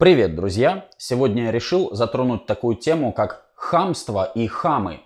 Привет, друзья! Сегодня я решил затронуть такую тему, как хамство и хамы.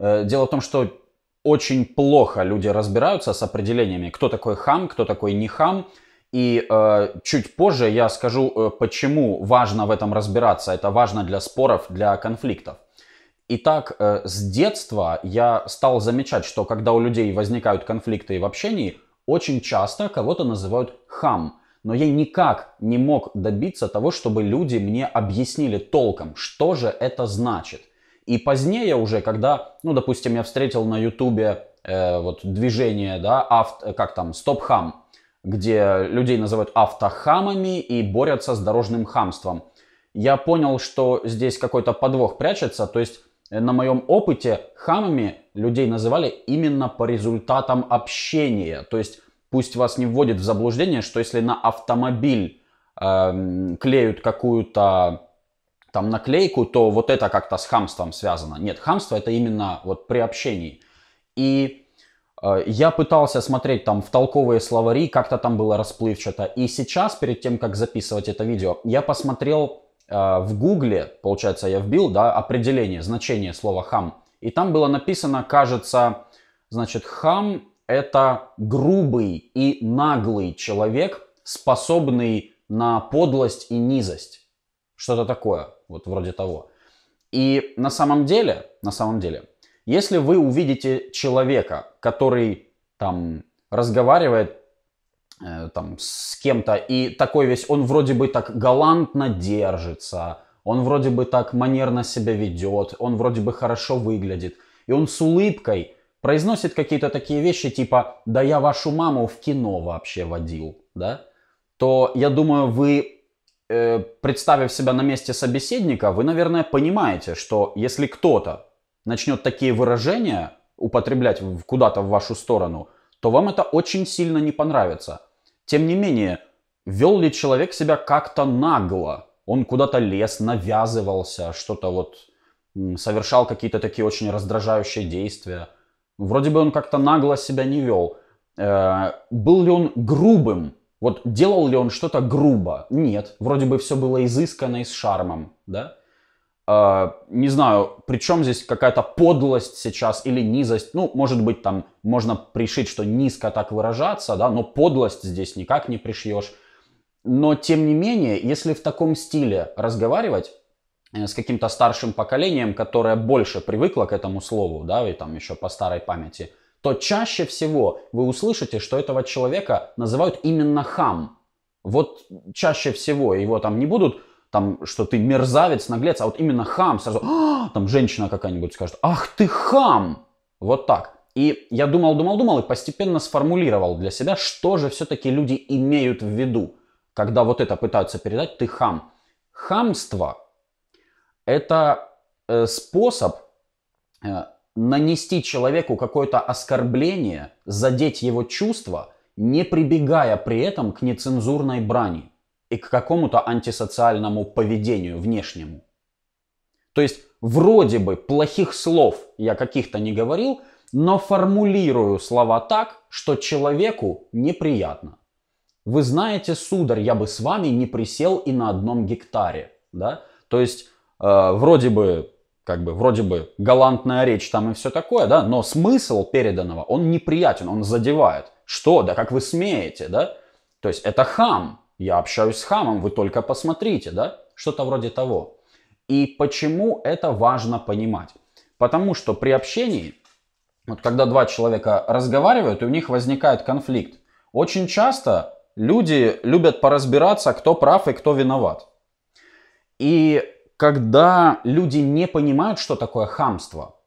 Э, дело в том, что очень плохо люди разбираются с определениями, кто такой хам, кто такой не хам. И э, чуть позже я скажу, э, почему важно в этом разбираться. Это важно для споров, для конфликтов. Итак, э, с детства я стал замечать, что когда у людей возникают конфликты в общении, очень часто кого-то называют хам – но я никак не мог добиться того, чтобы люди мне объяснили толком, что же это значит. И позднее уже, когда, ну, допустим, я встретил на ютубе э, вот движение, да, авто, э, как там, стоп-хам, где людей называют автохамами и борются с дорожным хамством. Я понял, что здесь какой-то подвох прячется, то есть э, на моем опыте хамами людей называли именно по результатам общения. То есть пусть вас не вводит в заблуждение, что если на автомобиль э, клеют какую-то там наклейку, то вот это как-то с хамством связано. Нет, хамство это именно вот при общении. И э, я пытался смотреть там в толковые словари, как-то там было расплывчато. И сейчас, перед тем, как записывать это видео, я посмотрел э, в гугле, получается, я вбил, да, определение, значение слова хам. И там было написано, кажется, значит, хам это грубый и наглый человек, способный на подлость и низость. Что-то такое, вот вроде того. И на самом деле, на самом деле, если вы увидите человека, который там разговаривает э, там с кем-то и такой весь, он вроде бы так галантно держится, он вроде бы так манерно себя ведет, он вроде бы хорошо выглядит, и он с улыбкой произносит какие-то такие вещи типа «да я вашу маму в кино вообще водил», да, то я думаю, вы, э, представив себя на месте собеседника, вы, наверное, понимаете, что если кто-то начнет такие выражения употреблять куда-то в вашу сторону, то вам это очень сильно не понравится. Тем не менее, вел ли человек себя как-то нагло? Он куда-то лез, навязывался, что-то вот совершал какие-то такие очень раздражающие действия – Вроде бы он как-то нагло себя не вел. Э, был ли он грубым? Вот делал ли он что-то грубо? Нет. Вроде бы все было изысканно и с шармом, да? Э, не знаю, причем здесь какая-то подлость сейчас или низость. Ну, может быть, там можно пришить, что низко так выражаться, да, но подлость здесь никак не пришьешь. Но, тем не менее, если в таком стиле разговаривать, Э, с каким-то старшим поколением, которое больше привыкло к этому слову, да, и там еще по старой памяти, то чаще всего вы услышите, что этого человека называют именно хам. Вот чаще всего его там не будут там, что ты мерзавец, наглец, а вот именно хам сразу, а, там женщина какая-нибудь скажет, ах ты хам, вот так. И я думал, думал, думал и постепенно сформулировал для себя, что же все-таки люди имеют в виду, когда вот это пытаются передать, ты хам. Хамство это э, способ э, нанести человеку какое-то оскорбление, задеть его чувства, не прибегая при этом к нецензурной брани и к какому-то антисоциальному поведению внешнему. То есть вроде бы плохих слов я каких-то не говорил, но формулирую слова так, что человеку неприятно. Вы знаете, сударь, я бы с вами не присел и на одном гектаре. Да? То есть Э, вроде бы как бы вроде бы галантная речь там и все такое, да, но смысл переданного, он неприятен, он задевает. Что, да как вы смеете, да? То есть это хам, я общаюсь с хамом, вы только посмотрите, да? Что-то вроде того. И почему это важно понимать? Потому что при общении, вот когда два человека разговаривают, и у них возникает конфликт, очень часто люди любят поразбираться, кто прав и кто виноват. И когда люди не понимают, что такое хамство,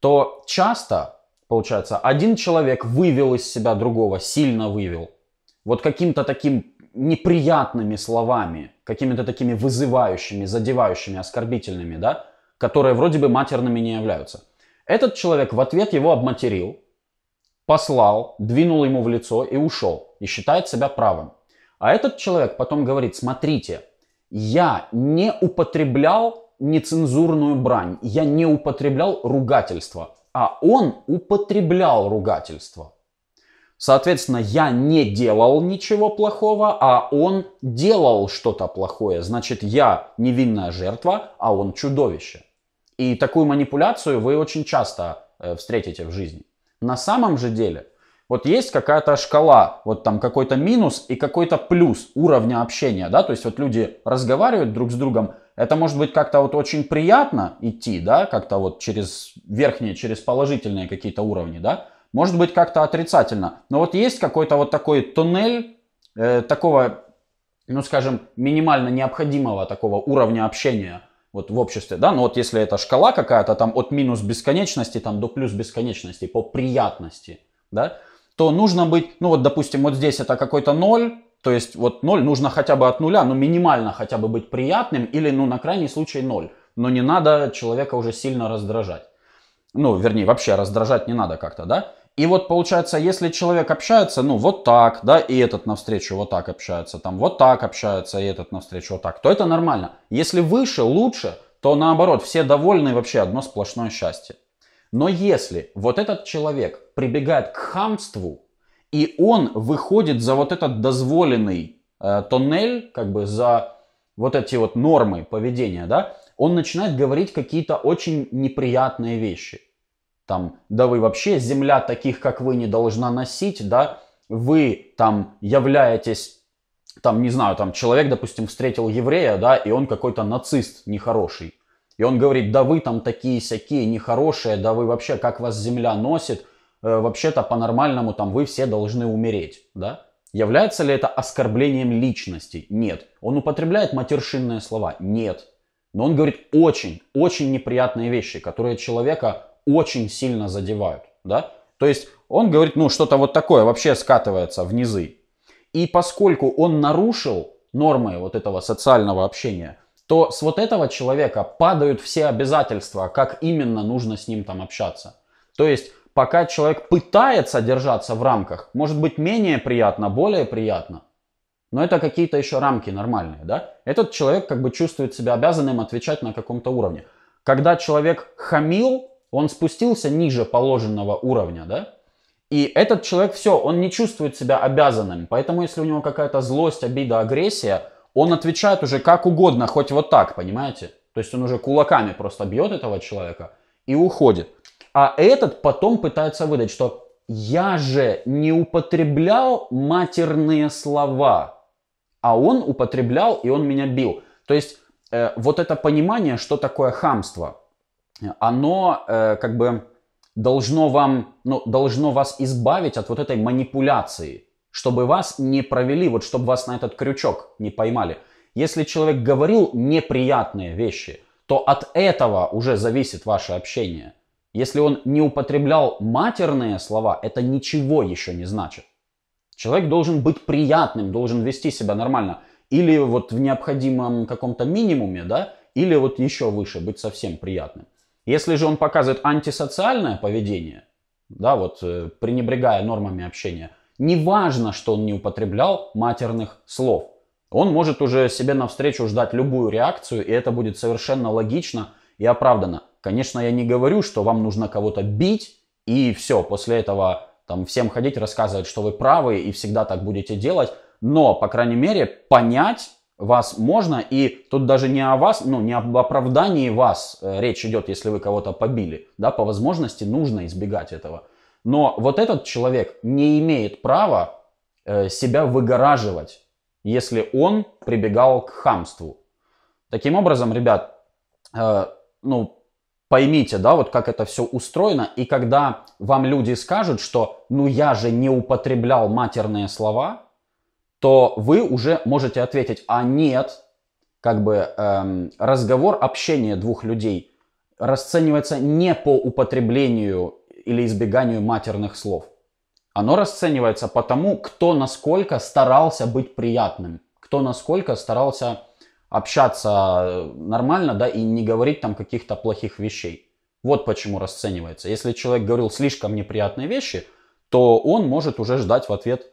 то часто, получается, один человек вывел из себя другого, сильно вывел, вот каким-то таким неприятными словами, какими-то такими вызывающими, задевающими, оскорбительными, да, которые вроде бы матерными не являются. Этот человек в ответ его обматерил, послал, двинул ему в лицо и ушел, и считает себя правым. А этот человек потом говорит, смотрите, я не употреблял нецензурную брань, я не употреблял ругательство, а он употреблял ругательство. Соответственно, я не делал ничего плохого, а он делал что-то плохое. Значит, я невинная жертва, а он чудовище. И такую манипуляцию вы очень часто э, встретите в жизни. На самом же деле – вот есть какая-то шкала, вот там какой-то минус и какой-то плюс уровня общения, да, то есть вот люди разговаривают друг с другом, это может быть как-то вот очень приятно идти, да, как-то вот через верхние, через положительные какие-то уровни, да, может быть как-то отрицательно, но вот есть какой-то вот такой туннель э, такого, ну скажем, минимально необходимого такого уровня общения, вот в обществе, да, но ну, вот если это шкала какая-то там от минус бесконечности там до плюс бесконечности по приятности, да, то нужно быть, ну вот, допустим, вот здесь это какой-то ноль, то есть вот ноль нужно хотя бы от нуля, ну минимально хотя бы быть приятным или, ну, на крайний случай ноль. Но не надо человека уже сильно раздражать. Ну, вернее, вообще раздражать не надо как-то, да? И вот получается, если человек общается, ну, вот так, да, и этот навстречу вот так общается, там вот так общается, и этот навстречу вот так, то это нормально. Если выше, лучше, то наоборот, все довольны вообще одно сплошное счастье. Но если вот этот человек прибегает к хамству, и он выходит за вот этот дозволенный э, тоннель, как бы за вот эти вот нормы поведения, да, он начинает говорить какие-то очень неприятные вещи. Там, да вы вообще земля таких, как вы, не должна носить, да, вы там являетесь, там, не знаю, там человек, допустим, встретил еврея, да, и он какой-то нацист нехороший. И он говорит, да вы там такие всякие нехорошие, да вы вообще, как вас земля носит, э, вообще-то по-нормальному там вы все должны умереть, да? Является ли это оскорблением личности? Нет. Он употребляет матершинные слова? Нет. Но он говорит очень, очень неприятные вещи, которые человека очень сильно задевают, да? То есть он говорит, ну, что-то вот такое вообще скатывается в низы. И поскольку он нарушил нормы вот этого социального общения – то с вот этого человека падают все обязательства, как именно нужно с ним там общаться. То есть, пока человек пытается держаться в рамках, может быть менее приятно, более приятно, но это какие-то еще рамки нормальные, да? Этот человек как бы чувствует себя обязанным отвечать на каком-то уровне. Когда человек хамил, он спустился ниже положенного уровня, да? И этот человек все, он не чувствует себя обязанным. Поэтому если у него какая-то злость, обида, агрессия – он отвечает уже как угодно, хоть вот так, понимаете? То есть он уже кулаками просто бьет этого человека и уходит. А этот потом пытается выдать, что я же не употреблял матерные слова, а он употреблял и он меня бил. То есть э, вот это понимание, что такое хамство, оно э, как бы должно вам, ну, должно вас избавить от вот этой манипуляции чтобы вас не провели, вот чтобы вас на этот крючок не поймали. Если человек говорил неприятные вещи, то от этого уже зависит ваше общение. Если он не употреблял матерные слова, это ничего еще не значит. Человек должен быть приятным, должен вести себя нормально. Или вот в необходимом каком-то минимуме, да, или вот еще выше, быть совсем приятным. Если же он показывает антисоциальное поведение, да, вот э, пренебрегая нормами общения – Неважно, что он не употреблял матерных слов. Он может уже себе навстречу ждать любую реакцию, и это будет совершенно логично и оправдано. Конечно, я не говорю, что вам нужно кого-то бить, и все, после этого там всем ходить, рассказывать, что вы правы и всегда так будете делать. Но, по крайней мере, понять вас можно, и тут даже не о вас, ну, не об оправдании вас э, речь идет, если вы кого-то побили, да, по возможности нужно избегать этого. Но вот этот человек не имеет права э, себя выгораживать, если он прибегал к хамству. Таким образом, ребят, э, ну, поймите, да, вот как это все устроено, и когда вам люди скажут, что ну я же не употреблял матерные слова, то вы уже можете ответить, а нет, как бы эм, разговор, общение двух людей расценивается не по употреблению или избеганию матерных слов. Оно расценивается по тому, кто насколько старался быть приятным, кто насколько старался общаться э, нормально, да, и не говорить там каких-то плохих вещей. Вот почему расценивается. Если человек говорил слишком неприятные вещи, то он может уже ждать в ответ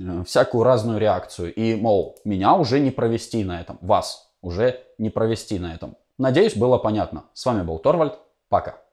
э, всякую разную реакцию. И, мол, меня уже не провести на этом, вас уже не провести на этом. Надеюсь, было понятно. С вами был Торвальд. Пока.